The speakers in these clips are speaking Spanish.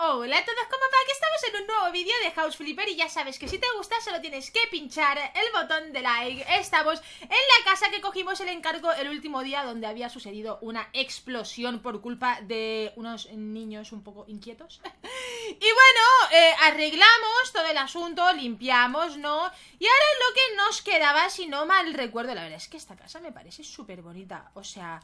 Hola a todos, ¿cómo va? Aquí estamos en un nuevo vídeo de House Flipper y ya sabes que si te gusta solo tienes que pinchar el botón de like Estamos en la casa que cogimos el encargo el último día donde había sucedido una explosión por culpa de unos niños un poco inquietos Y bueno, eh, arreglamos todo el asunto, limpiamos, ¿no? Y ahora lo que nos quedaba, si no mal recuerdo, la verdad es que esta casa me parece súper bonita, o sea...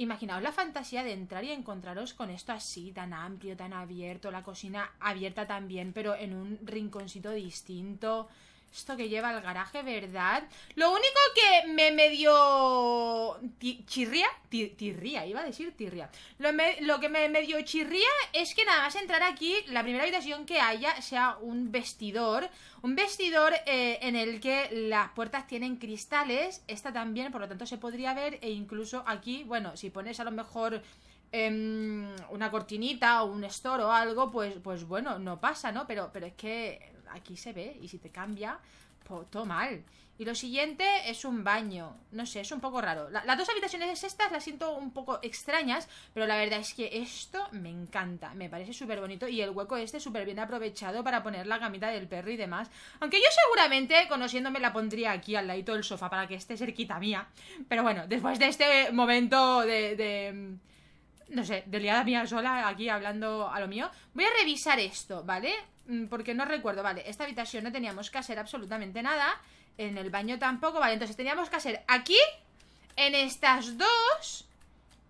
Imaginaos la fantasía de entrar y encontraros con esto así, tan amplio, tan abierto, la cocina abierta también, pero en un rinconcito distinto. Esto que lleva al garaje, ¿verdad? Lo único que me medio chirría, tirría, iba a decir tirría. Lo, que me medio chirría es que nada más entrar aquí, la primera habitación que haya sea un vestidor. Un vestidor eh, en el que las puertas tienen cristales. Esta también, por lo tanto, se podría ver. E incluso aquí, bueno, si pones a lo mejor em, una cortinita o un store o algo, pues, pues bueno, no pasa, ¿no? Pero, pero es que aquí se ve y si te cambia, pues todo mal. Y lo siguiente es un baño. No sé, es un poco raro. las dos habitaciones estas las siento un poco extrañas, pero la verdad es que esto me encanta. Me parece súper bonito y el hueco este súper bien aprovechado para poner la camita del perro y demás. Aunque yo seguramente, conociéndome, la pondría aquí al ladito del sofá para que esté cerquita mía. Pero bueno, después de este momento de, de no sé, de liada mía sola aquí hablando a lo mío. Voy a revisar esto, ¿vale? Mm, porque no recuerdo, vale, esta habitación no teníamos que hacer absolutamente nada, en el baño tampoco, vale, entonces teníamos que hacer aquí, en estas dos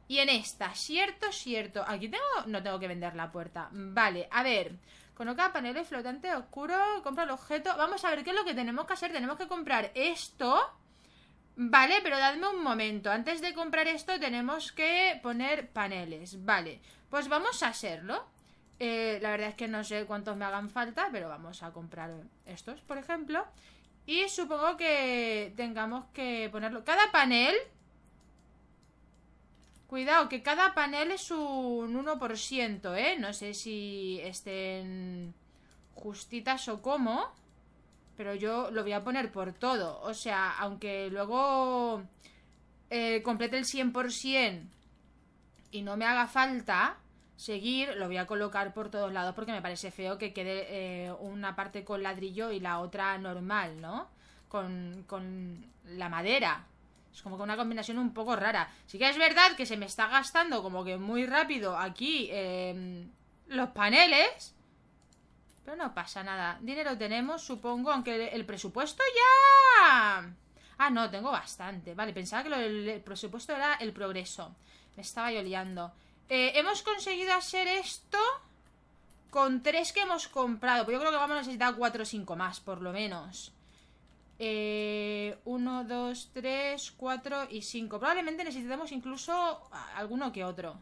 y en esta, cierto, cierto, aquí tengo, no tengo que vender la puerta, vale, a ver, coloca paneles flotante, oscuro, compra el objeto, vamos a ver qué es lo que tenemos que hacer, tenemos que comprar esto, Vale, pero dadme un momento. Antes de comprar esto tenemos que poner paneles. Vale, pues vamos a hacerlo. Eh, la verdad es que no sé cuántos me hagan falta, pero vamos a comprar estos, por ejemplo. Y supongo que tengamos que ponerlo... Cada panel... Cuidado, que cada panel es un 1%, ¿eh? No sé si estén justitas o cómo. Pero yo lo voy a poner por todo. O sea, aunque luego eh, complete el 100% y no me haga falta seguir, lo voy a colocar por todos lados porque me parece feo que quede eh, una parte con ladrillo y la otra normal, ¿no? Con, la madera. Es como que una combinación un poco rara. Sí que es verdad que se me está gastando como que muy rápido aquí em, los paneles. Pero no pasa nada. Dinero tenemos, supongo, aunque el presupuesto ya... Ah, no, tengo bastante. Vale, pensaba que el presupuesto era el progreso. Me estaba yo liando. Eh, hemos conseguido hacer esto con tres que hemos comprado. pero yo creo que vamos a necesitar cuatro o cinco más, por lo menos. Eh, uno, dos, tres, cuatro y cinco. Probablemente necesitemos incluso alguno que otro.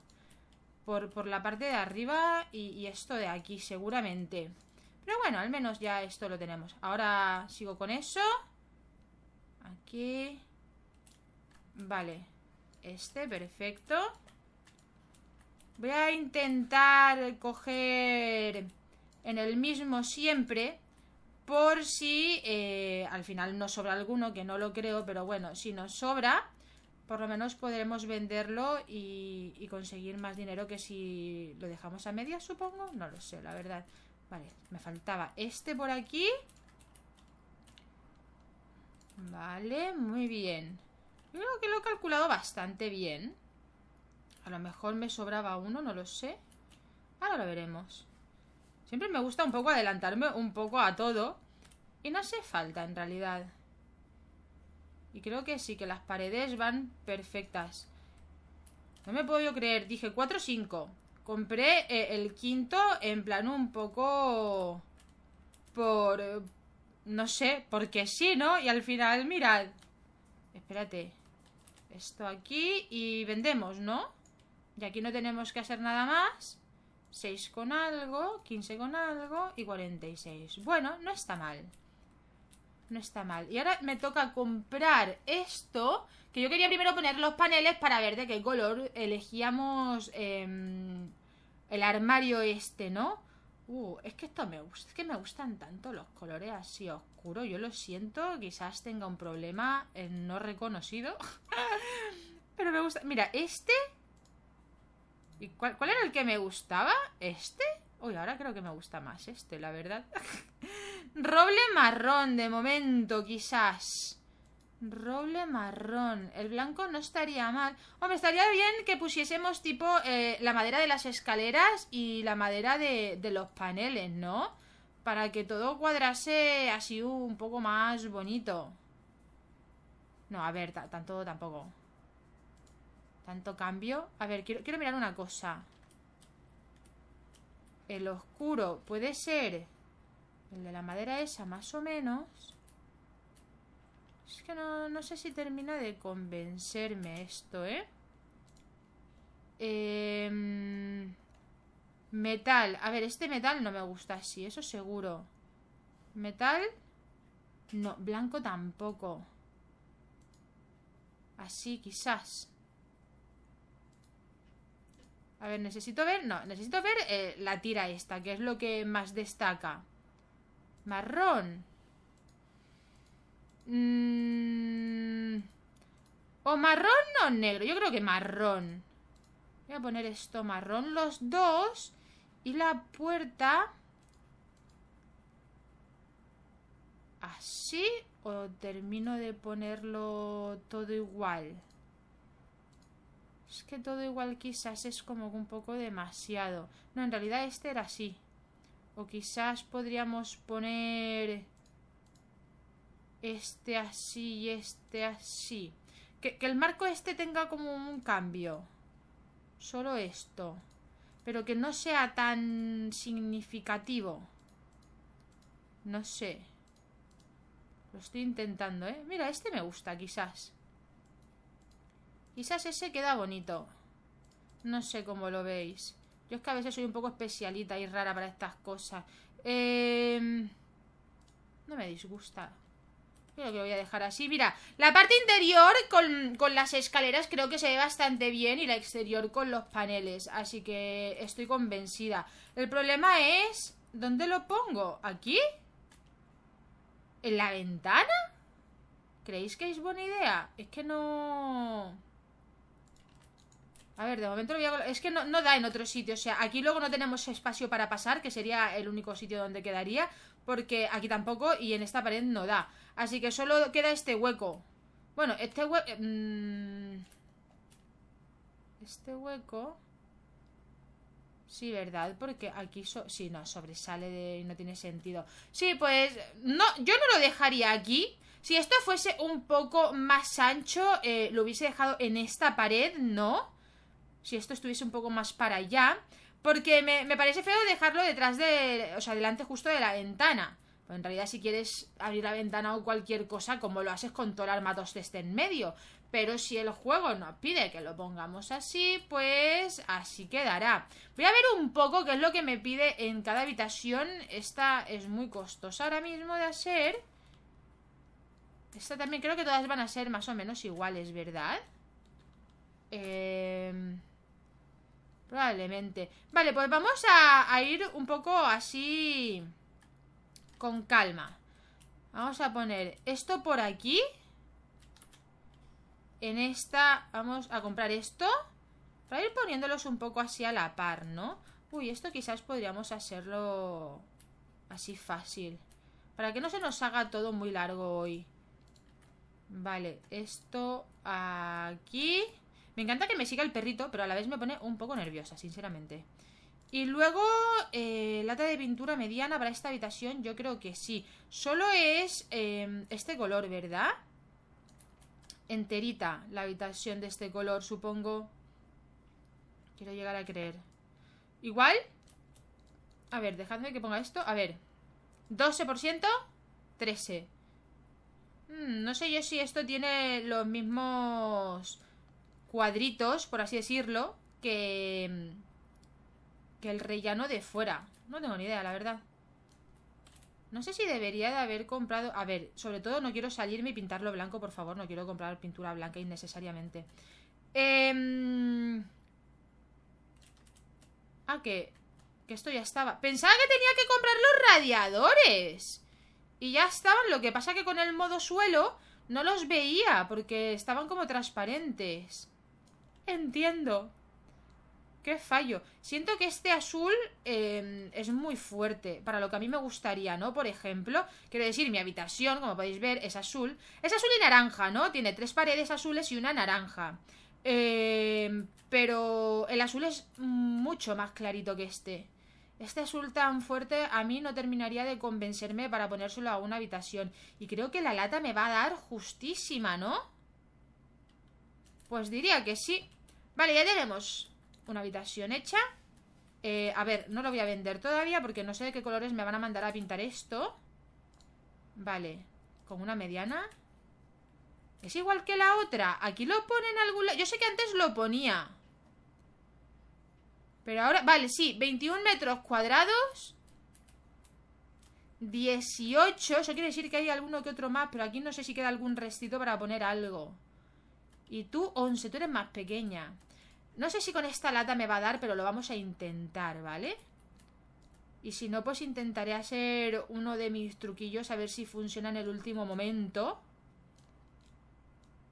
Por, la parte de arriba y esto de aquí, seguramente. Pero bueno, al menos ya esto lo tenemos. Ahora sigo con eso. Aquí. Vale. Este, perfecto. Voy a intentar coger en el mismo siempre por si eh, al final nos sobra alguno, que no lo creo, pero bueno, si nos sobra, por lo menos podremos venderlo y, conseguir más dinero que si lo dejamos a media, supongo. No lo sé, la verdad. Vale, me faltaba este por aquí. Vale, muy bien. creo que lo he calculado bastante bien. A lo mejor me sobraba uno, no lo sé. Ahora lo veremos. Siempre me gusta un poco adelantarme un poco a todo. Y no hace falta, en realidad. Y creo que sí, que las paredes van perfectas. No me puedo creer. Dije 4 5. Compré eh, el quinto en plan un poco... Por... no sé, porque sí, ¿no? Y al final, mirad. Espérate. Esto aquí y vendemos, ¿no? Y aquí no tenemos que hacer nada más. 6 con algo, 15 con algo y 46. Bueno, no está mal. No está mal. Y ahora me toca comprar esto, que yo quería primero poner los paneles para ver de qué color elegíamos em, el armario este, ¿no? Uh, es que esto me gusta, es que me gustan tanto los colores así oscuros, yo lo siento, quizás tenga un problema no reconocido, pero me gusta. Mira, este cuál, era el que me gustaba? ¿Este? Uy, ahora creo que me gusta más este, la verdad. Roble marrón, de momento, quizás. Roble marrón. El blanco no estaría mal. Hombre, estaría bien que pusiésemos tipo eh, la madera de las escaleras y la madera de, de los paneles, ¿no? Para que todo cuadrase así un poco más bonito. No, a ver, tanto tampoco. Tanto cambio. A ver, quiero, quiero mirar una cosa. El oscuro puede ser el de la madera esa, más o menos. Es que no, no sé si termina de convencerme esto, ¿eh? Eh... Metal. A ver, este metal no me gusta así, eso seguro. Metal. No, blanco tampoco. Así, quizás. A ver, necesito ver... No, necesito ver eh, la tira esta, que es lo que más destaca. Marrón. Mm, o marrón o negro. Yo creo que marrón. Voy a poner esto marrón los dos. Y la puerta... Así. O termino de ponerlo todo igual. Es que todo igual quizás es como un poco demasiado. No, en realidad este era así. O quizás podríamos poner este así y este así. Que, que, el marco este tenga como un cambio. Solo esto. Pero que no sea tan significativo. No sé. Lo estoy intentando, ¿eh? Mira, este me gusta quizás. Quizás ese queda bonito. No sé cómo lo veis. Yo es que a veces soy un poco especialita y rara para estas cosas. Em, no me disgusta. Creo que lo voy a dejar así. Mira, la parte interior con, con, las escaleras creo que se ve bastante bien y la exterior con los paneles. Así que estoy convencida. El problema es... ¿Dónde lo pongo? ¿Aquí? ¿En la ventana? ¿Creéis que es buena idea? Es que no... A ver, de momento lo voy a... Es que no, da en otro sitio, o sea, aquí luego no tenemos espacio para pasar, que sería el único sitio donde quedaría, porque aquí tampoco y en esta pared no da. Así que solo queda este hueco. Bueno, este hueco... Mm, este hueco... Sí, ¿verdad? Porque aquí... Sí, no, sobresale de... no tiene sentido. Sí, pues... no Yo no lo dejaría aquí. Si esto fuese un poco más ancho, eh, lo hubiese dejado en esta pared, ¿no? si esto estuviese un poco más para allá. Porque me, parece feo dejarlo detrás de. O sea, delante justo de la ventana. Pero en realidad, si quieres abrir la ventana o cualquier cosa, como lo haces con todo el de este en medio. Pero si el juego nos pide que lo pongamos así, pues así quedará. Voy a ver un poco qué es lo que me pide en cada habitación. Esta es muy costosa ahora mismo de hacer. Esta también creo que todas van a ser más o menos iguales, ¿verdad? Eh... Probablemente. Vale, pues vamos a, ir un poco así con calma. Vamos a poner esto por aquí. En esta vamos a comprar esto. Para ir poniéndolos un poco así a la par, ¿no? Uy, esto quizás podríamos hacerlo así fácil. Para que no se nos haga todo muy largo hoy. Vale, esto aquí. Me encanta que me siga el perrito, pero a la vez me pone un poco nerviosa, sinceramente. Y luego, eh, lata de pintura mediana para esta habitación, yo creo que sí. Solo es em, este color, ¿verdad? Enterita la habitación de este color, supongo. Quiero llegar a creer. Igual. A ver, dejadme que ponga esto. A ver. 12%, 13. Mm, no sé yo si esto tiene los mismos cuadritos, por así decirlo, que, que el rellano de fuera. No tengo ni idea, la verdad. No sé si debería de haber comprado... A ver, sobre todo no quiero salirme y pintarlo blanco, por favor. No quiero comprar pintura blanca innecesariamente. Em, ah, que... Que esto ya estaba... Pensaba que tenía que comprar los radiadores. Y ya estaban. Lo que pasa que con el modo suelo no los veía porque estaban como transparentes entiendo. Qué fallo. Siento que este azul em, es muy fuerte para lo que a mí me gustaría, ¿no? Por ejemplo, quiero decir, mi habitación, como podéis ver, es azul. Es azul y naranja, ¿no? Tiene tres paredes azules y una naranja. Em, pero el azul es mucho más clarito que este. Este azul tan fuerte a mí no terminaría de convencerme para ponérselo a una habitación. Y creo que la lata me va a dar justísima, ¿no? Pues diría que sí. Vale, ya tenemos una habitación hecha. Eh, a ver, no lo voy a vender todavía porque no sé de qué colores me van a mandar a pintar esto. Vale, con una mediana. Es igual que la otra. Aquí lo ponen algún lado. Yo sé que antes lo ponía. Pero ahora... Vale, sí. 21 metros cuadrados. 18. Eso quiere decir que hay alguno que otro más. Pero aquí no sé si queda algún restito para poner algo. Y tú, 11. Tú eres más pequeña. No sé si con esta lata me va a dar, pero lo vamos a intentar, ¿vale? Y si no, pues intentaré hacer uno de mis truquillos a ver si funciona en el último momento.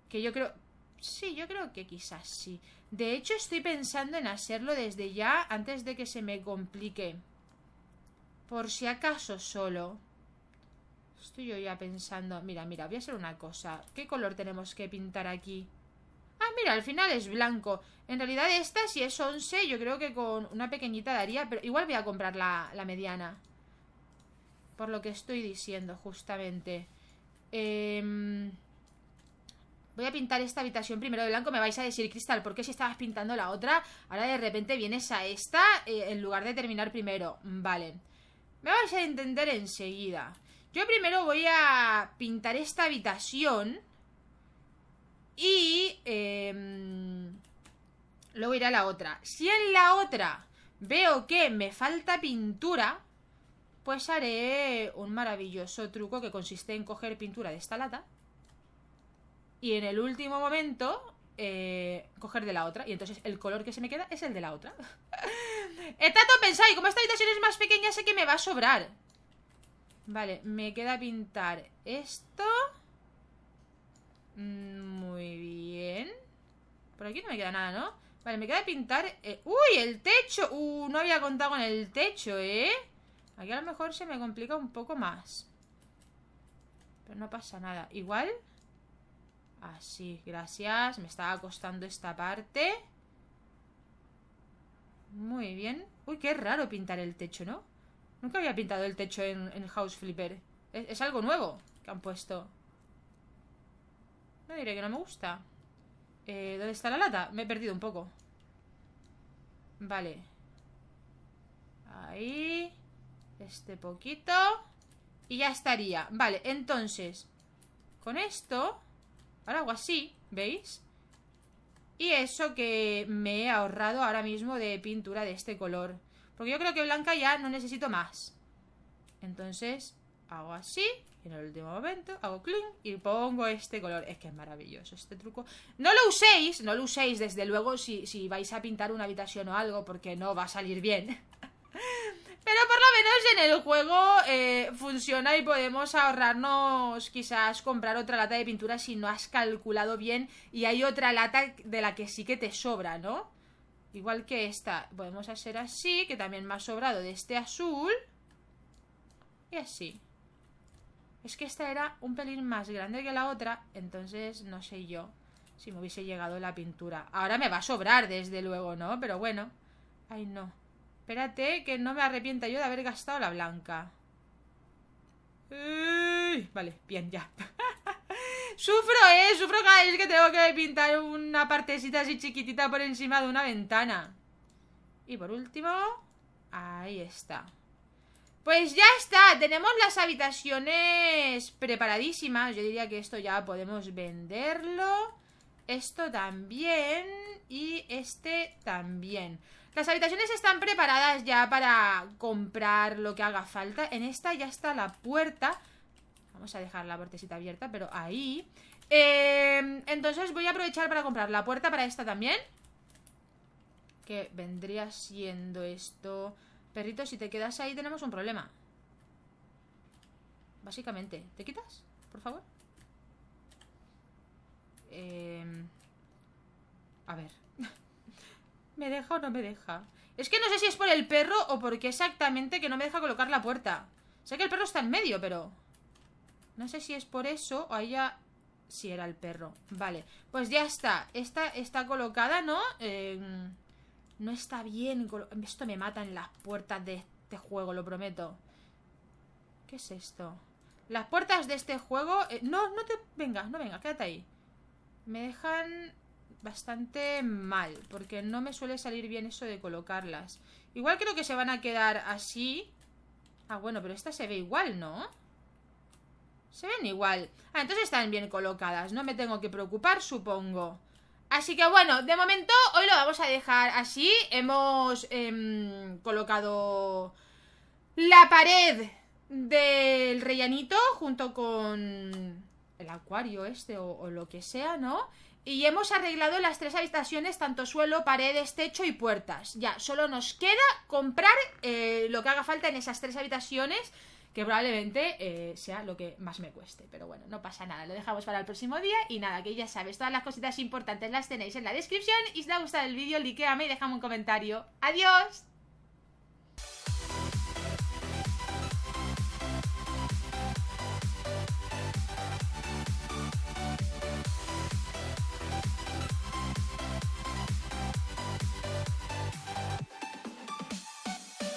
Que yo creo... Sí, yo creo que quizás sí. De hecho, estoy pensando en hacerlo desde ya, antes de que se me complique. Por si acaso solo. Estoy yo ya pensando... Mira, mira, voy a hacer una cosa. ¿Qué color tenemos que pintar aquí? mira, al final es blanco. En realidad esta, si es 11, yo creo que con una pequeñita daría, pero igual voy a comprar la, mediana. Por lo que estoy diciendo, justamente. Em, voy a pintar esta habitación primero de blanco. Me vais a decir, Cristal, ¿por qué si estabas pintando la otra? Ahora de repente vienes a esta eh, en lugar de terminar primero. Mm, vale. Me vais a entender enseguida. Yo primero voy a pintar esta habitación... Y eh, luego iré a la otra. Si en la otra veo que me falta pintura, pues haré un maravilloso truco que consiste en coger pintura de esta lata y en el último momento eh, coger de la otra. Y entonces el color que se me queda es el de la otra. He tanto pensado y como esta habitación es más pequeña sé que me va a sobrar. Vale, me queda pintar esto. Mm, por aquí no me queda nada, ¿no? Vale, me queda pintar... Eh, ¡Uy, el techo! ¡Uh, no había contado con el techo, eh! Aquí a lo mejor se me complica un poco más. Pero no pasa nada. Igual... Así, gracias. Me estaba costando esta parte. Muy bien. Uy, qué raro pintar el techo, ¿no? Nunca había pintado el techo en, el House Flipper. es algo nuevo que han puesto. No diré que no me gusta. Eh, ¿Dónde está la lata? Me he perdido un poco. Vale. Ahí. Este poquito. Y ya estaría. Vale, entonces. Con esto. Ahora hago así, ¿veis? Y eso que me he ahorrado ahora mismo de pintura de este color. Porque yo creo que blanca ya no necesito más. Entonces, hago así en el último momento hago clean y pongo este color. Es que es maravilloso este truco. No lo uséis, no lo uséis desde luego si, si vais a pintar una habitación o algo porque no va a salir bien. Pero por lo menos en el juego eh, funciona y podemos ahorrarnos quizás comprar otra lata de pintura si no has calculado bien y hay otra lata de la que sí que te sobra, ¿no? Igual que esta, podemos hacer así, que también me ha sobrado de este azul. Y así es que esta era un pelín más grande que la otra, entonces no sé yo si me hubiese llegado la pintura. Ahora me va a sobrar, desde luego, ¿no? Pero bueno. Ay, no. Espérate, que no me arrepienta yo de haber gastado la blanca. vale, bien, ya. sufro, ¿eh? Sufro cada vez que tengo que pintar una partecita así chiquitita por encima de una ventana. Y por último, ahí está. Pues ya está, tenemos las habitaciones preparadísimas. Yo diría que esto ya podemos venderlo. Esto también. Y este también. Las habitaciones están preparadas ya para comprar lo que haga falta. En esta ya está la puerta. Vamos a dejar la puertecita abierta, pero ahí. Em, entonces voy a aprovechar para comprar la puerta para esta también. Que vendría siendo esto... Perrito, si te quedas ahí tenemos un problema. Básicamente. ¿Te quitas? Por favor. Em, a ver. ¿Me deja o no me deja? Es que no sé si es por el perro o porque exactamente que no me deja colocar la puerta. Sé que el perro está en medio, pero... No sé si es por eso o ella... Si era el perro. Vale. Pues ya está. Esta está colocada, ¿no? Eh... No está bien. Esto me mata en las puertas de este juego, lo prometo. ¿Qué es esto? Las puertas de este juego... Eh, no, no te... Venga, no venga, quédate ahí. Me dejan bastante mal, porque no me suele salir bien eso de colocarlas. Igual creo que se van a quedar así. Ah, bueno, pero esta se ve igual, ¿no? Se ven igual. Ah, entonces están bien colocadas. No me tengo que preocupar, supongo. Así que bueno, de momento hoy lo vamos a dejar así. Hemos em, colocado la pared del rellanito junto con el acuario este o, lo que sea, ¿no? Y hemos arreglado las tres habitaciones, tanto suelo, paredes, techo y puertas. Ya, solo nos queda comprar eh, lo que haga falta en esas tres habitaciones que probablemente eh, sea lo que más me cueste. Pero bueno, no pasa nada, lo dejamos para el próximo día y nada, que ya sabes, todas las cositas importantes las tenéis en la descripción y si te ha gustado el vídeo, likeame y déjame un comentario. ¡Adiós!